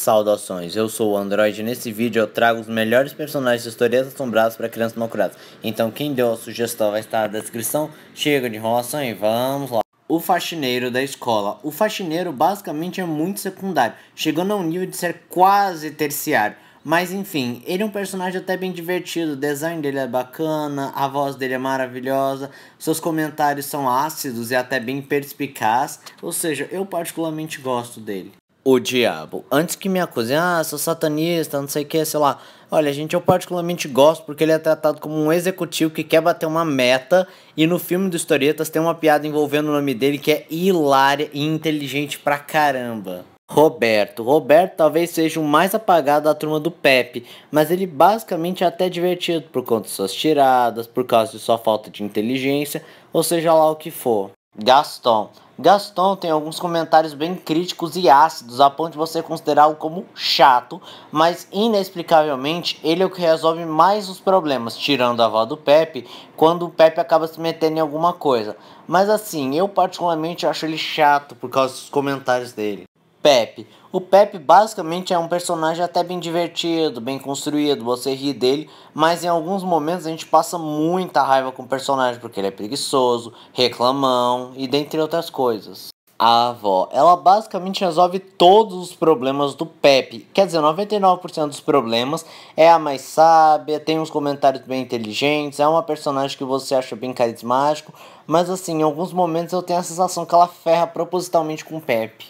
Saudações, eu sou o Android e nesse vídeo eu trago os melhores personagens de histórias assombradas para crianças malcuradas. Então quem deu a sugestão vai estar na descrição. Chega de enrolação e vamos lá. O faxineiro da escola. O faxineiro basicamente é muito secundário, chegando ao nível de ser quase terciário. Mas enfim, ele é um personagem até bem divertido, o design dele é bacana, a voz dele é maravilhosa, seus comentários são ácidos e até bem perspicaz, ou seja, eu particularmente gosto dele o diabo. Antes que me acusem, ah, sou satanista, não sei o que, sei lá. Olha, gente, eu particularmente gosto porque ele é tratado como um executivo que quer bater uma meta. E no filme do Historietas tem uma piada envolvendo o nome dele que é hilária e inteligente pra caramba. Roberto. Roberto talvez seja o mais apagado da turma do Pepe, mas ele basicamente é até divertido por conta de suas tiradas, por causa de sua falta de inteligência, ou seja lá o que for. Gaston. Gaston tem alguns comentários bem críticos e ácidos, a ponto de você considerá-lo como chato, mas inexplicavelmente ele é o que resolve mais os problemas, tirando a avó do Pepe, quando o Pepe acaba se metendo em alguma coisa. Mas assim, eu particularmente acho ele chato por causa dos comentários dele. Pepe. O Pepe basicamente é um personagem até bem divertido, bem construído, você ri dele, mas em alguns momentos a gente passa muita raiva com o personagem porque ele é preguiçoso, reclamão e dentre outras coisas. A avó, ela basicamente resolve todos os problemas do Pepe, quer dizer, 99% dos problemas, é a mais sábia, tem uns comentários bem inteligentes, é uma personagem que você acha bem carismático, mas assim, em alguns momentos eu tenho a sensação que ela ferra propositalmente com o Pepe.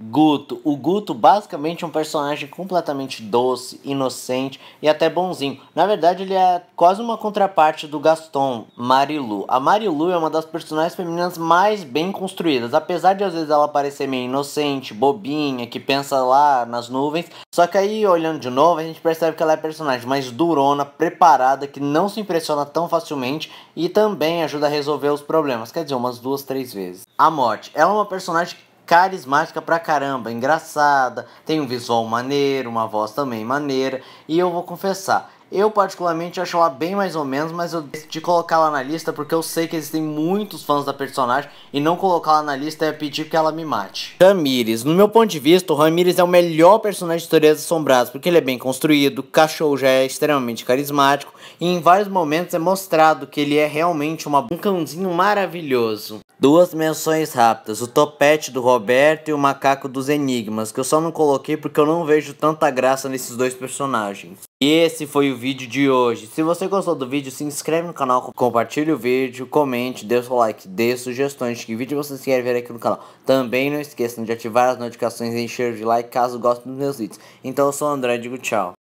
Guto. O Guto, basicamente, é um personagem completamente doce, inocente e até bonzinho. Na verdade, ele é quase uma contraparte do Gaston, Marilu. A Marilu é uma das personagens femininas mais bem construídas. Apesar de, às vezes, ela parecer meio inocente, bobinha, que pensa lá nas nuvens. Só que aí, olhando de novo, a gente percebe que ela é personagem mais durona, preparada, que não se impressiona tão facilmente e também ajuda a resolver os problemas. Quer dizer, umas duas, três vezes. A Morte. Ela é uma personagem que carismática pra caramba, engraçada, tem um visual maneiro, uma voz também maneira. E eu vou confessar, eu particularmente acho ela bem mais ou menos, mas eu decidi colocá-la na lista porque eu sei que existem muitos fãs da personagem e não colocá-la na lista é pedir que ela me mate. Ramires, no meu ponto de vista, o Ramires é o melhor personagem de Histórias Assombradas porque ele é bem construído, o cachorro já é extremamente carismático e em vários momentos é mostrado que ele é realmente uma... um cãozinho maravilhoso. Duas menções rápidas, o topete do Roberto e o macaco dos enigmas, que eu só não coloquei porque eu não vejo tanta graça nesses dois personagens. E Esse foi o vídeo de hoje. Se você gostou do vídeo, se inscreve no canal, compartilhe o vídeo, comente, dê seu like, dê sugestões de que vídeo vocês querem ver aqui no canal. Também não esqueçam de ativar as notificações e encher de like caso gostem dos meus vídeos. Então eu sou o André, digo tchau.